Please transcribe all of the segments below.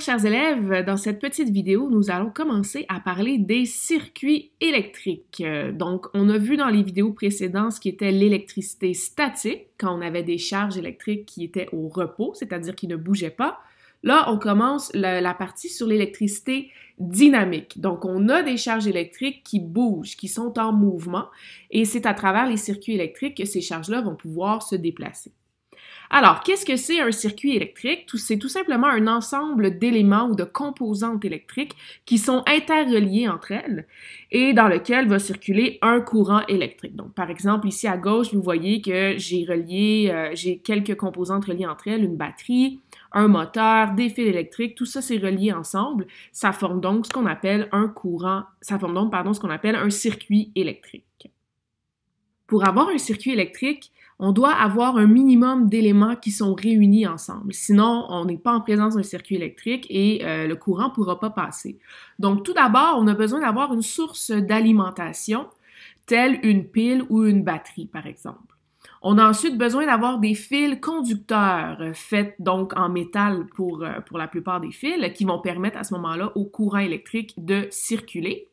chers élèves, dans cette petite vidéo, nous allons commencer à parler des circuits électriques. Euh, donc, on a vu dans les vidéos précédentes ce qui était l'électricité statique, quand on avait des charges électriques qui étaient au repos, c'est-à-dire qui ne bougeaient pas. Là, on commence la, la partie sur l'électricité dynamique. Donc, on a des charges électriques qui bougent, qui sont en mouvement, et c'est à travers les circuits électriques que ces charges-là vont pouvoir se déplacer. Alors, qu'est-ce que c'est un circuit électrique? C'est tout simplement un ensemble d'éléments ou de composantes électriques qui sont interreliés entre elles et dans lequel va circuler un courant électrique. Donc, par exemple, ici à gauche, vous voyez que j'ai relié, euh, j'ai quelques composantes reliées entre elles, une batterie, un moteur, des fils électriques, tout ça c'est relié ensemble. Ça forme donc ce qu'on appelle un courant, ça forme donc, pardon, ce qu'on appelle un circuit électrique. Pour avoir un circuit électrique, on doit avoir un minimum d'éléments qui sont réunis ensemble. Sinon, on n'est pas en présence d'un circuit électrique et euh, le courant ne pourra pas passer. Donc, tout d'abord, on a besoin d'avoir une source d'alimentation, telle une pile ou une batterie, par exemple. On a ensuite besoin d'avoir des fils conducteurs euh, faits donc en métal pour, euh, pour la plupart des fils qui vont permettre à ce moment-là au courant électrique de circuler.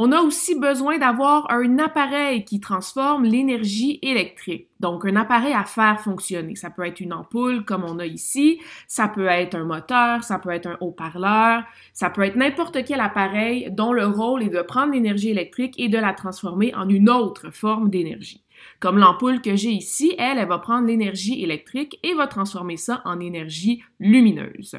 On a aussi besoin d'avoir un appareil qui transforme l'énergie électrique. Donc, un appareil à faire fonctionner. Ça peut être une ampoule comme on a ici, ça peut être un moteur, ça peut être un haut-parleur, ça peut être n'importe quel appareil dont le rôle est de prendre l'énergie électrique et de la transformer en une autre forme d'énergie. Comme l'ampoule que j'ai ici, elle, elle va prendre l'énergie électrique et va transformer ça en énergie lumineuse.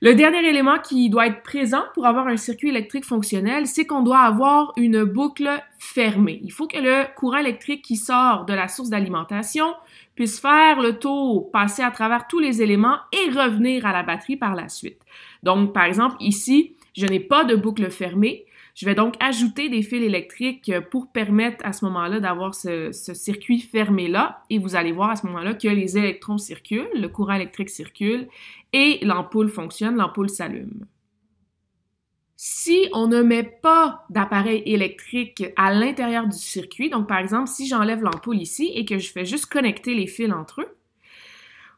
Le dernier élément qui doit être présent pour avoir un circuit électrique fonctionnel, c'est qu'on doit avoir une boucle fermée. Il faut que le courant électrique qui sort de la source d'alimentation puisse faire le tour, passer à travers tous les éléments et revenir à la batterie par la suite. Donc, par exemple, ici, je n'ai pas de boucle fermée, je vais donc ajouter des fils électriques euh, pour permettre à ce moment-là d'avoir ce, circuit fermé-là. Et vous allez voir à ce moment-là que les électrons circulent, le courant électrique circule et l'ampoule fonctionne, l'ampoule s'allume. Si on ne met pas d'appareil électrique à l'intérieur du circuit, donc par exemple si j'enlève l'ampoule ici et que je fais juste connecter les fils entre eux,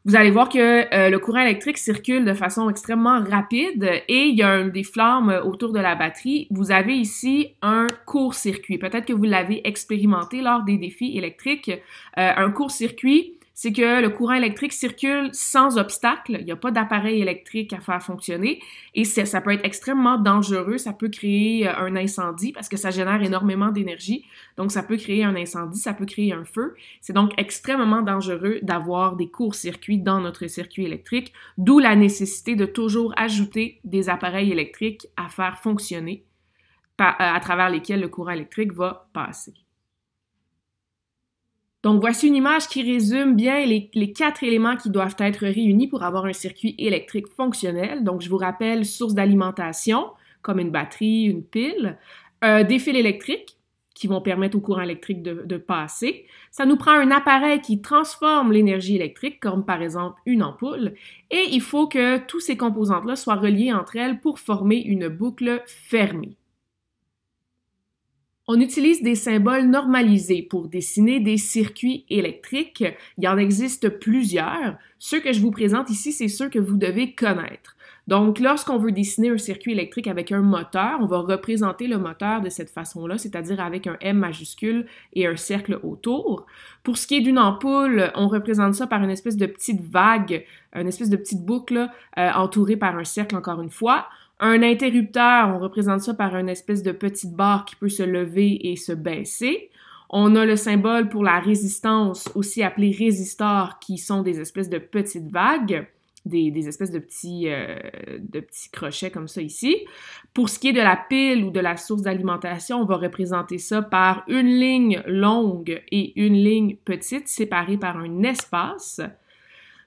vous allez voir que euh, le courant électrique circule de façon extrêmement rapide et il y a des flammes autour de la batterie. Vous avez ici un court-circuit. Peut-être que vous l'avez expérimenté lors des défis électriques. Euh, un court-circuit, c'est que le courant électrique circule sans obstacle, il n'y a pas d'appareil électrique à faire fonctionner, et ça peut être extrêmement dangereux, ça peut créer euh, un incendie parce que ça génère énormément d'énergie, donc ça peut créer un incendie, ça peut créer un feu. C'est donc extrêmement dangereux d'avoir des courts-circuits dans notre circuit électrique, d'où la nécessité de toujours ajouter des appareils électriques à faire fonctionner euh, à travers lesquels le courant électrique va passer. Donc voici une image qui résume bien les, quatre éléments qui doivent être réunis pour avoir un circuit électrique fonctionnel. Donc je vous rappelle source d'alimentation, comme une batterie, une pile, euh, des fils électriques qui vont permettre au courant électrique de, de passer. Ça nous prend un appareil qui transforme l'énergie électrique, comme par exemple une ampoule, et il faut que tous ces composantes-là soient reliées entre elles pour former une boucle fermée. On utilise des symboles normalisés pour dessiner des circuits électriques. Il y en existe plusieurs. Ceux que je vous présente ici, c'est ceux que vous devez connaître. Donc, lorsqu'on veut dessiner un circuit électrique avec un moteur, on va représenter le moteur de cette façon-là, c'est-à-dire avec un M majuscule et un cercle autour. Pour ce qui est d'une ampoule, on représente ça par une espèce de petite vague, une espèce de petite boucle euh, entourée par un cercle encore une fois. Un interrupteur, on représente ça par une espèce de petite barre qui peut se lever et se baisser. On a le symbole pour la résistance, aussi appelé résistor, qui sont des espèces de petites vagues. Des, espèces de petits, euh, de petits crochets comme ça ici. Pour ce qui est de la pile ou de la source d'alimentation, on va représenter ça par une ligne longue et une ligne petite séparée par un espace.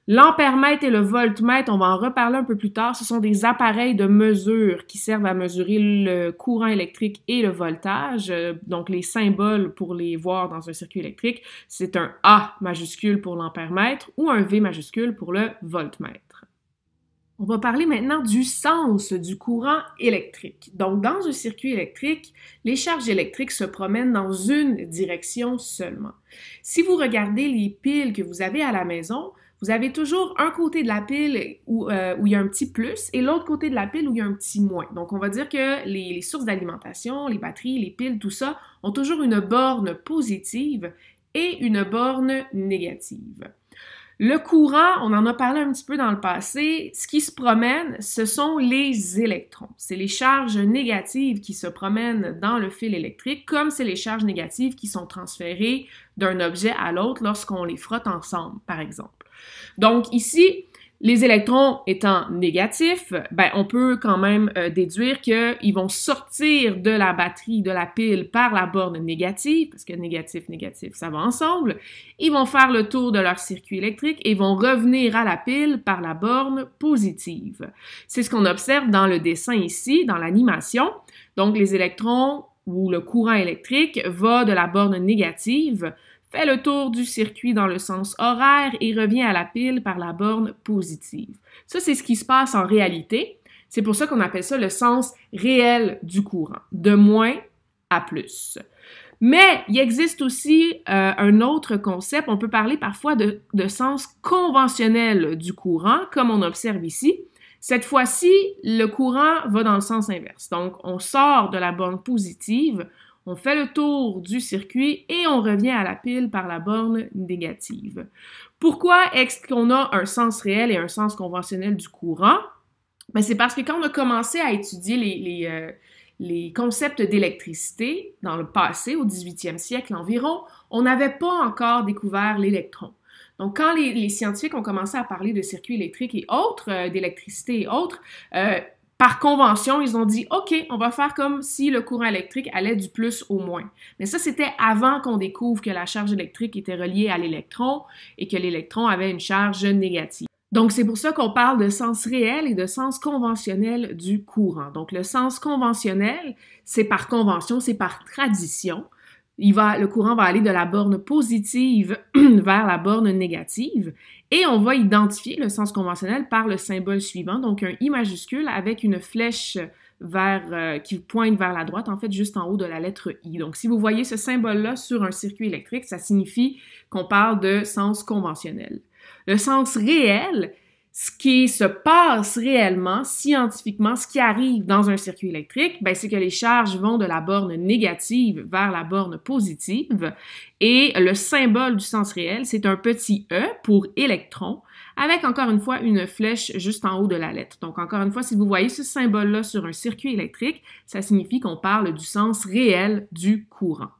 L'ampèremètre et le voltmètre, on va en reparler un peu plus tard, ce sont des appareils de mesure qui servent à mesurer le courant électrique et le voltage. Euh, donc les symboles pour les voir dans un circuit électrique, c'est un A majuscule pour l'ampèremètre ou un V majuscule pour le voltmètre. On va parler maintenant du sens du courant électrique. Donc, dans un circuit électrique, les charges électriques se promènent dans une direction seulement. Si vous regardez les piles que vous avez à la maison, vous avez toujours un côté de la pile euh, où, il y a un petit plus et l'autre côté de la pile où il y a un petit moins. Donc, on va dire que les sources d'alimentation, les batteries, les piles, tout ça, ont toujours une borne positive et une borne négative. Le courant, on en a parlé un petit peu dans le passé, ce qui se promène, ce sont les électrons. C'est les charges négatives qui se promènent dans le fil électrique, comme c'est les charges négatives qui sont transférées d'un objet à l'autre lorsqu'on les frotte ensemble, par exemple. Donc ici, les électrons étant négatifs, ben, on peut quand même euh, déduire qu'ils vont sortir de la batterie, de la pile par la borne négative, parce que négatif, négatif, ça va ensemble. Ils vont faire le tour de leur circuit électrique et vont revenir à la pile par la borne positive. C'est ce qu'on observe dans le dessin ici, dans l'animation. Donc, les électrons ou le courant électrique va de la borne négative fait le tour du circuit dans le sens horaire et revient à la pile par la borne positive. Ça, c'est ce qui se passe en réalité. C'est pour ça qu'on appelle ça le sens réel du courant, de moins à plus. Mais il existe aussi euh, un autre concept, on peut parler parfois de sens conventionnel du courant, comme on observe ici. Cette fois-ci, le courant va dans le sens inverse. Donc, on sort de la borne positive on fait le tour du circuit et on revient à la pile par la borne négative. Pourquoi est-ce qu'on a un sens réel et un sens conventionnel du courant? Ben, c'est parce que quand on a commencé à étudier les, les, euh, concepts d'électricité dans le passé, au 18e siècle environ, on n'avait pas encore découvert l'électron. Donc, quand les, les, scientifiques ont commencé à parler de circuits électriques et autres, euh, d'électricité et autres, euh, par convention, ils ont dit OK, on va faire comme si le courant électrique allait du plus au moins. Mais ça, c'était avant qu'on découvre que la charge électrique était reliée à l'électron et que l'électron avait une charge négative. Donc, c'est pour ça qu'on parle de sens réel et de sens conventionnel du courant. Donc, le sens conventionnel, c'est par convention, c'est par tradition va, le courant va aller de la borne positive vers la borne négative et on va identifier le sens conventionnel par le symbole suivant, donc un I majuscule avec une flèche vers, euh, qui pointe vers la droite, en fait juste en haut de la lettre I. Donc si vous voyez ce symbole-là sur un circuit électrique, ça signifie qu'on parle de sens conventionnel. Le sens réel, ce qui se passe réellement, scientifiquement, ce qui arrive dans un circuit électrique, ben, c'est que les charges vont de la borne négative vers la borne positive. Et le symbole du sens réel, c'est un petit E pour électron, avec encore une fois une flèche juste en haut de la lettre. Donc encore une fois, si vous voyez ce symbole-là sur un circuit électrique, ça signifie qu'on parle du sens réel du courant.